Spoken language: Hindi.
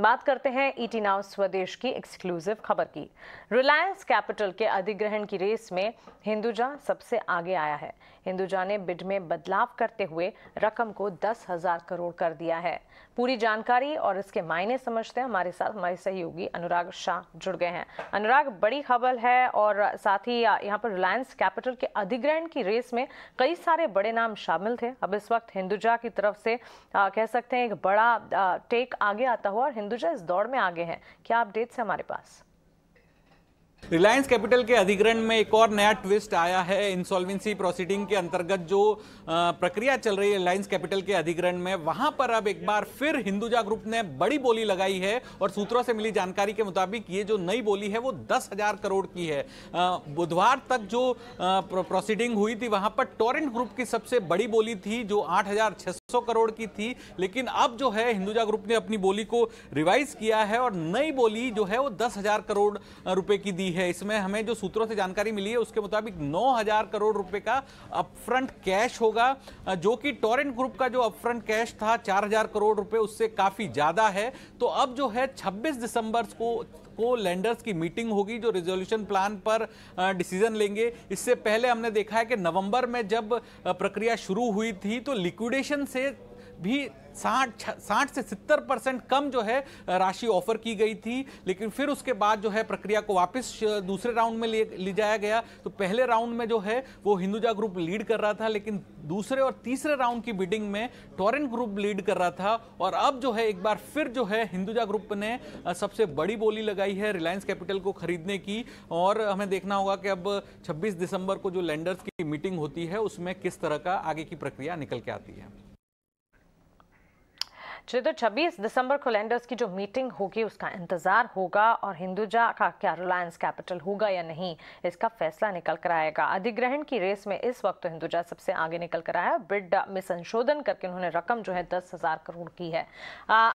बात करते हैं ईटी e नाउ स्वदेश की एक्सक्लूसिव खबर की रिलायंस कैपिटल के अधिग्रहण की रेस में हिंदुजा सबसे आगे आया है हिंदुजा ने बिड में बदलाव करते हुए रकम को दस हजार करोड़ कर दिया है पूरी जानकारी और इसके मायने समझते हैं हमारे साथ हमारे सहयोगी अनुराग शाह जुड़ गए हैं अनुराग बड़ी खबर है और साथ ही यहाँ पर रिलायंस कैपिटल के अधिग्रहण की रेस में कई सारे बड़े नाम शामिल थे अब इस वक्त हिंदुजा की तरफ से आ, कह सकते हैं एक बड़ा आ, टेक आगे आता हुआ और हिंदुजा इस दौड़ में आगे है क्या अपडेट्स है हमारे पास रिलायंस कैपिटल के अधिग्रहण में एक और नया ट्विस्ट आया है इंसॉल्वेंसी प्रोसीडिंग के अंतर्गत जो प्रक्रिया चल रही है रिलायंस कैपिटल के अधिग्रहण में वहां पर अब एक बार फिर हिंदुजा ग्रुप ने बड़ी बोली लगाई है और सूत्रों से मिली जानकारी के मुताबिक ये जो नई बोली है वो दस हजार करोड़ की है बुधवार तक जो प्रोसीडिंग हुई थी वहां पर टोरेंट ग्रुप की सबसे बड़ी बोली थी जो आठ 700 करोड़ की थी लेकिन अब जो है हिंदुजा ग्रुप ने अपनी बोली को रिवाइज किया है और नई बोली जो है वो दस हजार करोड़ रुपए की दी है इसमें हमें जो सूत्रों से जानकारी मिली है उसके मुताबिक नौ हजार करोड़ रुपए का अपफ्रंट कैश होगा जो कि टोरेंट ग्रुप का जो अपफ्रंट कैश था चार करोड़ रुपए उससे काफी ज्यादा है तो अब जो है छब्बीस दिसंबर को को लैंडर्स की मीटिंग होगी जो रिजोल्यूशन प्लान पर डिसीजन लेंगे इससे पहले हमने देखा है कि नवंबर में जब प्रक्रिया शुरू हुई थी तो लिक्विडेशन से भी साठ साठ से सत्तर परसेंट कम जो है राशि ऑफर की गई थी लेकिन फिर उसके बाद जो है प्रक्रिया को वापस दूसरे राउंड में ले जाया गया तो पहले राउंड में जो है वो हिंदुजा ग्रुप लीड कर रहा था लेकिन दूसरे और तीसरे राउंड की बिडिंग में टॉरेंट ग्रुप लीड कर रहा था और अब जो है एक बार फिर जो है हिंदुजा ग्रुप ने सबसे बड़ी बोली लगाई है रिलायंस कैपिटल को खरीदने की और हमें देखना होगा कि अब छब्बीस दिसंबर को जो लैंडर्स की मीटिंग होती है उसमें किस तरह का आगे की प्रक्रिया निकल के आती है चलिए तो 26 दिसंबर को लैंडर्स की जो मीटिंग होगी उसका इंतजार होगा और हिंदुजा का क्या रिलायंस कैपिटल होगा या नहीं इसका फैसला निकल कर आएगा अधिग्रहण की रेस में इस वक्त तो हिंदुजा सबसे आगे निकल कर आया बिड में संशोधन करके उन्होंने रकम जो है दस हजार करोड़ की है आ,